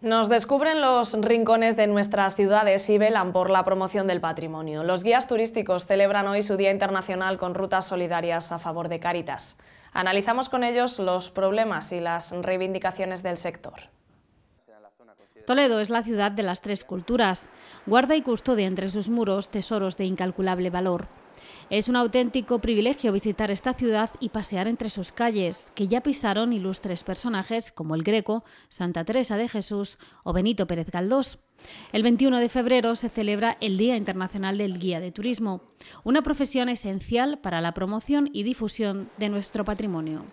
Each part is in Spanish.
Nos descubren los rincones de nuestras ciudades y velan por la promoción del patrimonio. Los guías turísticos celebran hoy su Día Internacional con rutas solidarias a favor de Caritas. Analizamos con ellos los problemas y las reivindicaciones del sector. Toledo es la ciudad de las tres culturas. Guarda y custodia entre sus muros tesoros de incalculable valor. Es un auténtico privilegio visitar esta ciudad y pasear entre sus calles, que ya pisaron ilustres personajes como el Greco, Santa Teresa de Jesús o Benito Pérez Galdós. El 21 de febrero se celebra el Día Internacional del Guía de Turismo, una profesión esencial para la promoción y difusión de nuestro patrimonio.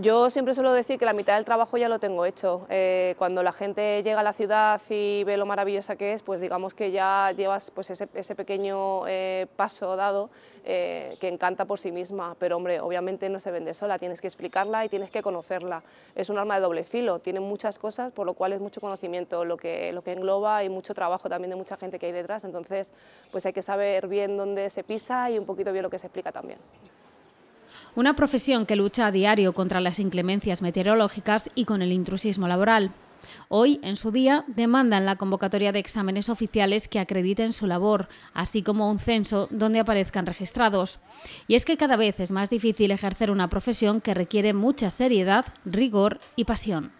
Yo siempre suelo decir que la mitad del trabajo ya lo tengo hecho. Eh, cuando la gente llega a la ciudad y ve lo maravillosa que es, pues digamos que ya llevas pues ese, ese pequeño eh, paso dado eh, que encanta por sí misma. Pero hombre, obviamente no se vende sola, tienes que explicarla y tienes que conocerla. Es un arma de doble filo, tiene muchas cosas, por lo cual es mucho conocimiento lo que, lo que engloba y mucho trabajo también de mucha gente que hay detrás. Entonces, pues hay que saber bien dónde se pisa y un poquito bien lo que se explica también una profesión que lucha a diario contra las inclemencias meteorológicas y con el intrusismo laboral. Hoy, en su día, demandan la convocatoria de exámenes oficiales que acrediten su labor, así como un censo donde aparezcan registrados. Y es que cada vez es más difícil ejercer una profesión que requiere mucha seriedad, rigor y pasión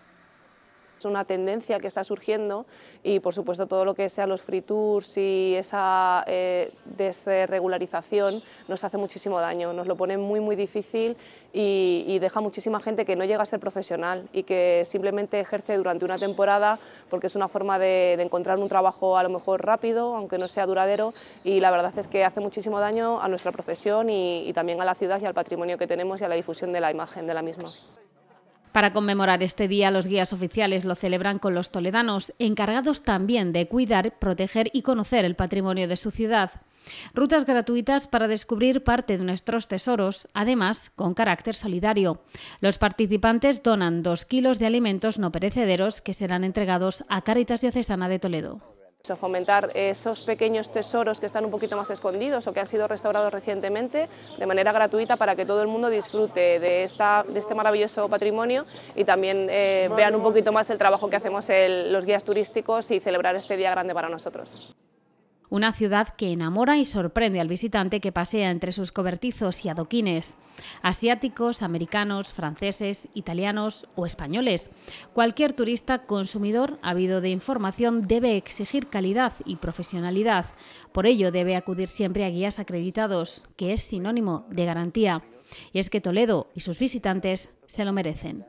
es una tendencia que está surgiendo y por supuesto todo lo que sea los free tours y esa eh, desregularización nos hace muchísimo daño, nos lo pone muy muy difícil y, deja muchísima gente que no llega a ser profesional y que simplemente ejerce durante una temporada porque es una forma de, encontrar un trabajo a lo mejor rápido, aunque no sea duradero y la verdad es que hace muchísimo daño a nuestra profesión y también a la ciudad y al patrimonio que tenemos y a la difusión de la imagen de la misma. Para conmemorar este día, los guías oficiales lo celebran con los toledanos, encargados también de cuidar, proteger y conocer el patrimonio de su ciudad. Rutas gratuitas para descubrir parte de nuestros tesoros, además con carácter solidario. Los participantes donan dos kilos de alimentos no perecederos que serán entregados a Caritas Diocesana de Toledo fomentar esos pequeños tesoros que están un poquito más escondidos o que han sido restaurados recientemente de manera gratuita para que todo el mundo disfrute de, este maravilloso patrimonio y también eh, vean un poquito más el trabajo que hacemos los guías turísticos y celebrar este día grande para nosotros una ciudad que enamora y sorprende al visitante que pasea entre sus cobertizos y adoquines, asiáticos, americanos, franceses, italianos o españoles. Cualquier turista consumidor habido de información debe exigir calidad y profesionalidad. Por ello debe acudir siempre a guías acreditados, que es sinónimo de garantía. Y es que Toledo y sus visitantes se lo merecen.